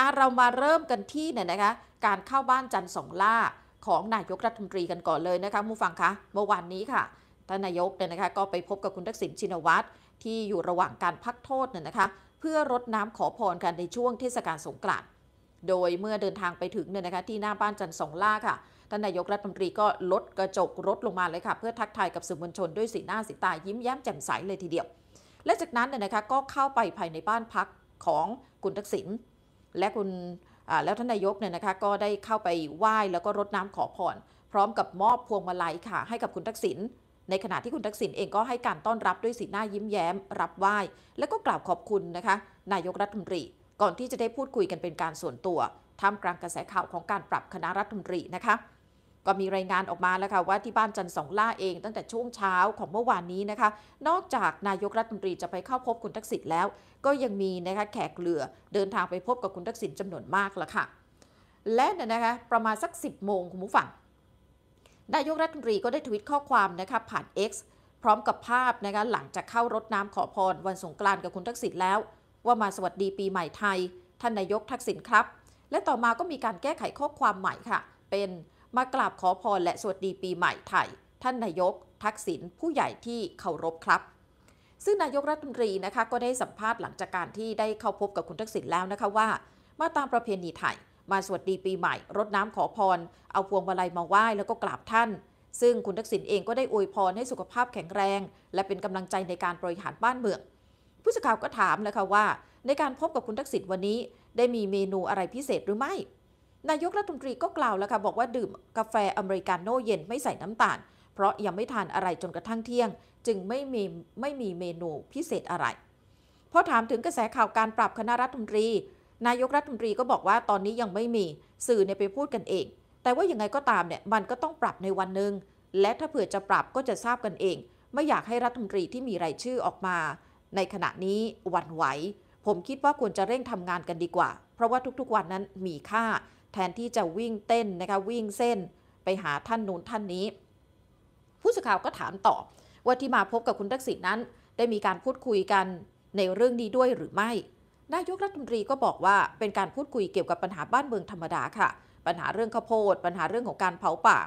อาเรามาเริ่มกันที่เนี่ยนะคะการเข้าบ้านจันทร์สองล่า ของนายกรัฐมนตรีกันก่อนเลยนะคะผู้ฟังคะ เมื่อวานนี้ค่ะท่านนายกเนี่ยนะคะก็ไปพบกับคุณทักษิณชินวัตรที่อยู่ระหว่างการพักโทษเนี่ยนะคะเพื่อรดน้ำขอพรกันในช่วงเทศกาลสงกรานต์โดยเมื่อเดินทางไปถึงเนี่ยนะคะที่หน้าบ้านจันทร์สองล่าค่ะท่านนายกรัฐมนตรีก็ลดกระจกรถลงมาเลยค่ะเพื่อทักทายกับสื่อมวลชนด้วยสีหน้าสีตายิ้มแย้มแจ่มใสเลยทีเดียว และจากนั้นเนี่ยนะคะก็เข้าไปภายในบ้านพักของคุณทักษิณและคุณแล้วท่านนายกเนี่ยนะคะ ก็ได้เข้าไปไหว้แล้วก็รดน้ำขอพรพร้อมกับมอบพวงมาลัยค่ะ ให้กับคุณทักษิณในขณะที่คุณทักษิณเองก็ให้การต้อนรับด้วยสีหน้ายิ้มแย้ม รับไหว้ และก็กล่าวขอบคุณนะคะ นายกรัฐมนตรีก่อนที่จะได้พูดคุยกันเป็นการส่วนตัวท่ามกลางกระแสข่าวของการปรับคณะรัฐมนตรีนะคะก็มีรายงานออกมาแล้วค่ะว่าที่บ้านจันสองล่าเองตั้งแต่ช่วงเช้าของเมื่อวานนี้นะคะ นอกจากนายกรัฐมนตรีจะไปเข้าพบคุณทักษิณแล้ว ก็ยังมีนะคะแขกเหลือเดินทางไปพบกับคุณทักษิณจำนวนมากละค่ะ และนะคะประมาณสัก 10โมงคุณผู้ฟังนายกรัฐมนตรีก็ได้ทวิตข้อความนะคะผ่าน X พร้อมกับภาพนะคะหลังจากเข้ารถน้ำขอพรวันสงกรานต์กับคุณทักษิณแล้วว่ามาสวัสดีปีใหม่ไทย ท่านนายกทักษิณครับและต่อมาก็มีการแก้ไขข้อความใหม่ค่ะ เป็นมากราบขอพรและสวัสดีปีใหม่ไทยท่านนายกทักษิณผู้ใหญ่ที่เคารพครับ ซึ่งนายกรัฐมนตรีนะคะก็ได้สัมภาษณ์หลังจากการที่ได้เข้าพบกับคุณทักษิณแล้วนะคะว่า มาตามประเพณีไทยมาสวัสดีปีใหม่ รดน้ำขอพร เอาพวงมาลัยมาไหว้แล้วก็กราบท่าน ซึ่งคุณทักษิณเองก็ได้อวยพรให้สุขภาพแข็งแรง และเป็นกำลังใจในการบริหารบ้านเมืองผู้สื่อข่าวก็ถามนะคะว่า ในการพบกับคุณทักษิณวันนี้ ได้มีเมนูอะไรพิเศษหรือไม่นายกรัฐมนตรีก็กล่าวแล้วค่ะบอกว่าดื่มกาแฟอเมริกาโน่เย็นไม่ใส่น้ำตาลเพราะยังไม่ทานอะไรจนกระทั่งเที่ยง จึงไม่มีไม่มีเมนูพิเศษอะไรพอถามถึงกระแสข่าวการปรับคณะรัฐมนตรี นายกรัฐมนตรีก็บอกว่าตอนนี้ยังไม่มีสื่อเนี่ยไปพูดกันเอง แต่ว่ายังไงก็ตามเนี่ยมันก็ต้องปรับในวันหนึ่งและถ้าเผื่อจะปรับก็จะทราบกันเอง ไม่อยากให้รัฐมนตรีที่มีรายชื่อออกมา ในขณะนี้วันไหวผมคิดว่าควรจะเร่งทำงานกันดีกว่า เพราะว่าทุกๆวันนั้นมีค่าแทนที่จะวิ่งเต้นนะคะวิ่งเส้นไปหาท่านนู้นท่านนี้ผู้สื่อข่าวก็ถามต่อว่าที่มาพบกับคุณทักษิณนั้น ได้มีการพูดคุยกันในเรื่องนี้ด้วยหรือไม่นายกรัฐมนตรีก็บอกว่าเป็นการพูดคุยเกี่ยวกับปัญหาบ้านเมืองธรรมดาค่ะ ปัญหาเรื่องข้าวโพดปัญหาเรื่องของการเผาป่า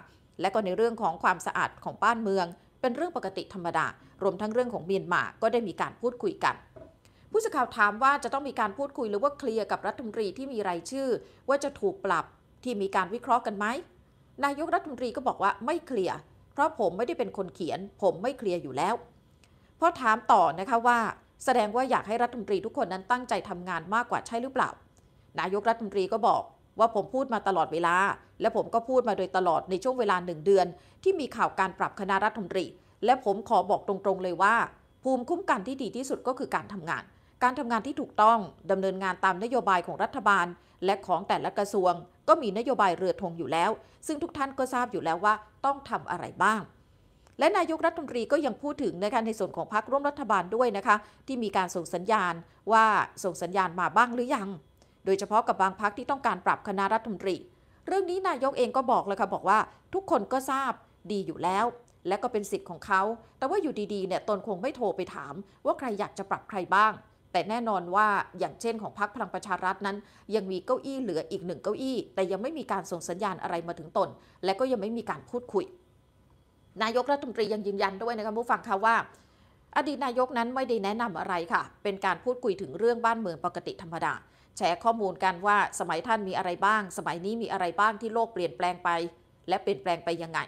และก็ในเรื่องของความสะอาดของบ้านเมืองเป็นเรื่องปกติธรรมดารวมทั้งเรื่องของเมียนมาก็ได้มีการพูดคุยกันผู้สื่อข่าวถามว่าจะต้องมีการพูดคุยหรือว่าเคลียร์กับรัฐมนตรีที่มีรายชื่อว่าจะถูกปรับที่มีการวิเคราะห์กันไหมนายกรัฐมนตรีก็บอกว่าไม่เคลียร์เพราะผมไม่ได้เป็นคนเขียน ผมไม่เคลียร์อยู่แล้วพอถามต่อนะคะว่า แสดงว่าอยากให้รัฐมนตรีทุกคนนั้นตั้งใจทำงานมากกว่าใช่หรือเปล่านายกรัฐมนตรีก็บอกว่าผมพูดมาตลอดเวลา และผมก็พูดมาโดยตลอดในช่วงเวลาหนึ่งเดือน ที่มีข่าวการปรับคณะรัฐมนตรีและผมขอบอกตรงๆเลยว่า ภูมิคุ้มกันที่ดีที่สุดก็คือการทำงานการทำงานที่ถูกต้องดำเนินงานตามนโยบายของรัฐบาล และของแต่ละกระทรวง ก็มีนโยบายเรือธงอยู่แล้ว ซึ่งทุกท่านก็ทราบอยู่แล้วว่าต้องทำอะไรบ้าง และนายกรัฐมนตรีก็ยังพูดถึงในการในส่วนของพรรคร่วมรัฐบาลด้วยนะคะที่มีการส่งสัญญาณว่าส่งสัญญาณมาบ้างหรือยัง โดยเฉพาะกับบางพรรคที่ต้องการปรับคณะรัฐมนตรีเรื่องนี้นายกเองก็บอกเลยค่ะบอกว่าทุกคนก็ทราบดีอยู่แล้ว และก็เป็นสิทธิ์ของเขาแต่ว่าอยู่ดีๆเนี่ยตนคงไม่โทรไปถาม ว่าใครอยากจะปรับใครบ้างแต่แน่นอนว่าอย่างเช่นของพรรคพลังประชารัฐนั้น ยังมีเก้าอี้เหลืออีกหนึ่งเก้าอี้แต่ยังไม่มีการส่งสัญญาณอะไรมาถึงตน และก็ยังไม่มีการพูดคุย นายกรัฐมนตรียังยืนยันด้วยนะคะผู้ฟังคะว่า อดีตนายกนั้นไม่ได้แนะนำอะไรค่ะ เป็นการพูดคุยถึงเรื่องบ้านเมืองปกติธรรมดา แชร์ข้อมูลกันว่าสมัยท่านมีอะไรบ้าง สมัยนี้มีอะไรบ้างที่โลกเปลี่ยนแปลงไป และเปลี่ยนแปลงไปยังไง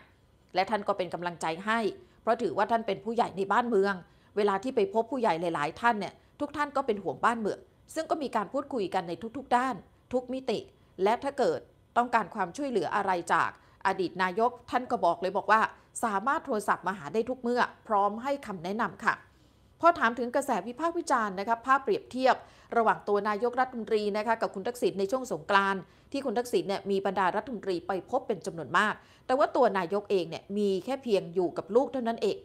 และท่านก็เป็นกำลังใจให้ เพราะถือว่าท่านเป็นผู้ใหญ่ในบ้านเมือง เวลาที่ไปพบผู้ใหญ่หลายๆท่านเนี่ยทุกท่านก็เป็นห่วงบ้านเมืองซึ่งก็มีการพูดคุยกันในทุกๆด้าน ทุกมิติ และถ้าเกิดต้องการความช่วยเหลืออะไรจาก อดีตนายกท่านก็บอกเลยบอกว่า สามารถโทรศัพท์มาหาได้ทุกเมื่อ พร้อมให้คำแนะนำค่ะ พอถามถึงกระแสวิพากษ์วิจารณ์นะคะภาพเปรียบเทียบ ระหว่างตัวนายกรัฐมนตรีนะคะกับคุณทักษิณในช่วงสงกรานที่คุณทักษิณเนี่ยมีบรรดารัฐมนตรีไปพบเป็นจำนวนมาก แต่ว่าตัวนายกเองเนี่ยมีแค่เพียงอยู่กับลูกเท่านั้นเอง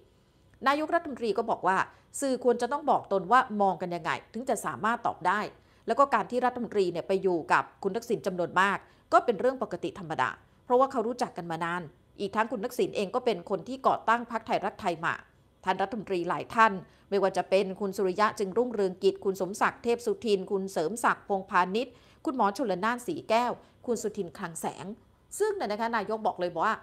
นายกรัฐมนตรีก็บอกว่าสื่อควรจะต้องบอกตนว่ามองกันยังไงถึงจะสามารถตอบได้ แล้วก็การที่รัฐมนตรีเนี่ยไปอยู่กับคุณทักษิณจำนวนมาก ก็เป็นเรื่องปกติธรรมดา เพราะว่าเขารู้จักกันมานาน อีกทั้งคุณทักษิณเองก็เป็นคนที่ก่อตั้งพรรคไทยรักไทยมา ท่านรัฐมนตรีหลายท่าน ไม่ว่าจะเป็นคุณสุริยะจึงรุ่งเรืองกิจคุณสมศักดิ์เทพสุทินคุณเสริมศักดิ์พงพาณิชย์คุณหมอชลนานสีแก้วคุณสุทินคลังแสง ซึ่งนะคะนายกบอกเลยบอกว่า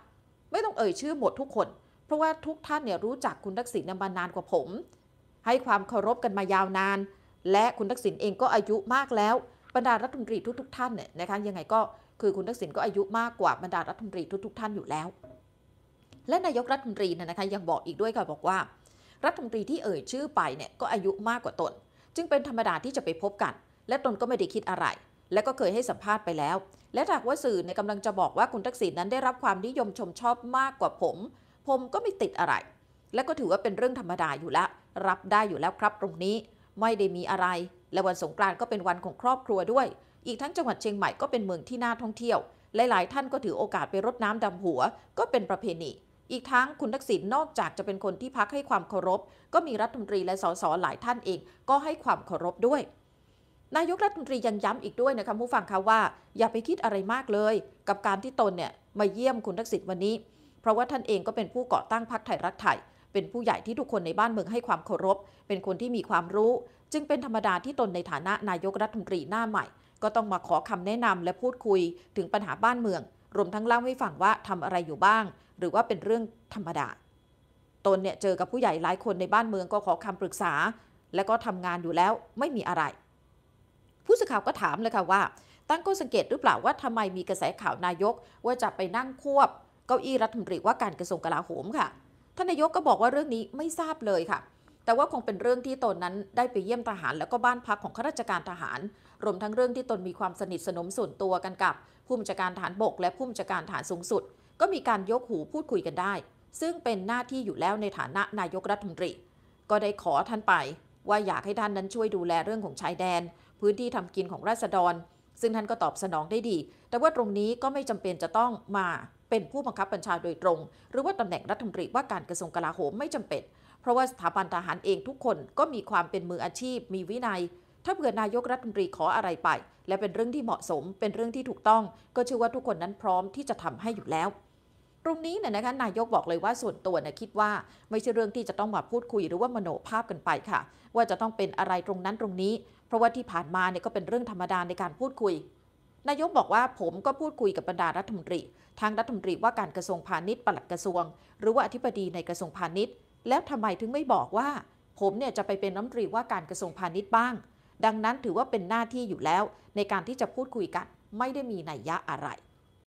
ไม่ต้องเอ่ยชื่อหมดทุกคน เพราะว่าทุกท่านเนี่ยรู้จักคุณทักษิณมานานกว่าผมให้ความเคารพกันมายาวนาน และคุณทักษิณเองก็อายุมากแล้ว บรรดารัฐมนตรีทุก ๆท่านเนี่ยนะคะ ยังไง ก็คือคุณทักษิณก็อายุมากกว่าบรรดารัฐมนตรีทุกๆ ท่านอยู่แล้ว และนายกรัฐมนตรีเนี่ยนะคะยังบอกอีกด้วยค่ะบอกว่า รัฐมนตรีที่เอ่ยชื่อไปเนี่ยก็อายุมากกว่าตน จึงเป็นธรรมดาที่จะไปพบกัน และตนก็ไม่ได้คิดอะไร และก็เคยให้สัมภาษณ์ไปแล้ว และหากว่าสื่อในกำลังจะบอกว่าคุณทักษิณนั้นได้รับความนิยมชมชอบมากกว่าผม ผมก็ไม่ติดอะไร และก็ถือว่าเป็นเรื่องธรรมดาอยู่แล้วรับได้อยู่แล้วครับตรงนี้ไม่ได้มีอะไร และวันสงกรานต์ก็เป็นวันของครอบครัวด้วย อีกทั้งจังหวัดเชียงใหม่ก็เป็นเมืองที่น่าท่องเที่ยว หลายๆท่านก็ถือโอกาสไปรดน้ำดำหัว ก็เป็นประเพณี อีกทั้งคุณทักษิณนอกจากจะเป็นคนที่พักให้ความเคารพ ก็มีรัฐมนตรีและสสหลายท่านเองก็ให้ความเคารพด้วย นายกรัฐมนตรียังย้ำอีกด้วยนะคะผู้ฟังคะว่าอย่าไปคิดอะไรมากเลย กับการที่ตนเนี่ยมาเยี่ยมคุณทักษิณวันนี้ เพราะว่าท่านเองก็เป็นผู้ก่อตั้งพรรคไทยรักไทยเป็นผู้ใหญ่ที่ทุกคนในบ้านเมืองให้ความเคารพ เป็นคนที่มีความรู้ จึงเป็นธรรมดาที่ตนในฐานะนายกรัฐมนตรีหน้าใหม่ ก็ต้องมาขอคำแนะนำและพูดคุยถึงปัญหาบ้านเมือง รวมทั้งเล่าให้ฟังว่าทำอะไรอยู่บ้าง หรือว่าเป็นเรื่องธรรมดา ตนเนี่ยเจอกับผู้ใหญ่หลายคนในบ้านเมืองก็ขอคำปรึกษา และก็ทำงานอยู่แล้วไม่มีอะไร ผู้สื่อข่าวก็ถามเลยค่ะว่าตั้งก็สังเกตหรือเปล่าว่าทำไมมีกระแสข่าวนายกว่าจะไปนั่งควบเก้าอี้รัฐมนตรีว่าการกระทรวงกลาโหมค่ะท่านนายกก็บอกว่าเรื่องนี้ไม่ทราบเลยค่ะ แต่ว่าคงเป็นเรื่องที่ตนนั้นได้ไปเยี่ยมทหาร แล้วก็บ้านพักของข้าราชการทหาร รวมทั้งเรื่องที่ตนมีความสนิทสนมส่วนตัวกันกับผู้บัญชาการฐานบก และผู้บัญชาการฐานสูงสุด ก็มีการยกหูพูดคุยกันได้ ซึ่งเป็นหน้าที่อยู่แล้วในฐานะนายกรัฐมนตรี ก็ได้ขอท่านไป ว่าอยากให้ท่านนั้นช่วยดูแลเรื่องของชายแดน พื้นที่ทำกินของราษฎร ซึ่งท่านก็ตอบสนองได้ดี แต่ว่าตรงนี้ก็ไม่จำเป็นจะต้องมาเป็นผู้บังคับบัญชาโดยตรง หรือว่าตำแหน่งรัฐมนตรีว่าการกระทรวงกลาโหมไม่จำเป็นเพราะว่าสถาบันทหารเองทุกคนก็มีความเป็นมืออาชีพ มีวินัย ถ้าเผื่อนายกรัฐมนตรีขออะไรไป และเป็นเรื่องที่เหมาะสมเป็นเรื่องที่ถูกต้อง ก็เชื่อว่าทุกคนนั้นพร้อมที่จะทำให้อยู่แล้ว ตรงนี้เนี่ยนะคะนายกบอกเลยว่าส่วนตัวเนี่ยคิดว่า ไม่ใช่เรื่องที่จะต้องมาพูดคุยหรือว่ามโนภาพกันไปค่ะ ว่าจะต้องเป็นอะไรตรงนั้นตรงนี้เพราะว่าที่ผ่านมาเนี่ยก็เป็นเรื่องธรรมดาในการพูดคุยนายกบอกว่าผมก็พูดคุยกับบรรดารัฐมนตรีทางรัฐมนตรีว่าการกระทรวงพาณิชย์ปลัดกระทรวง หรือว่าอธิบดีในกระทรวงพาณิชย์ แล้วทำไมถึงไม่บอกว่าผมเนี่ยจะไปเป็นรัฐมนตรีว่าการกระทรวงพาณิชย์บ้าง ดังนั้นถือว่าเป็นหน้าที่อยู่แล้วในการที่จะพูดคุยกัน ไม่ได้มีนัยยะอะไร